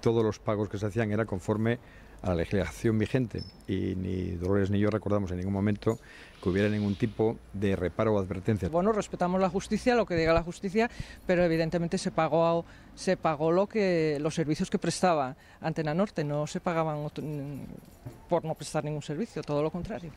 todos los pagos que se hacían era conforme a la legislación vigente y ni Dolores ni yo recordamos en ningún momento que hubiera ningún tipo de reparo o advertencia. Bueno, respetamos la justicia, lo que diga la justicia, pero evidentemente se pagó, se pagó lo que, los servicios que prestaba Antena Norte, no se pagaban por no prestar ningún servicio, todo lo contrario.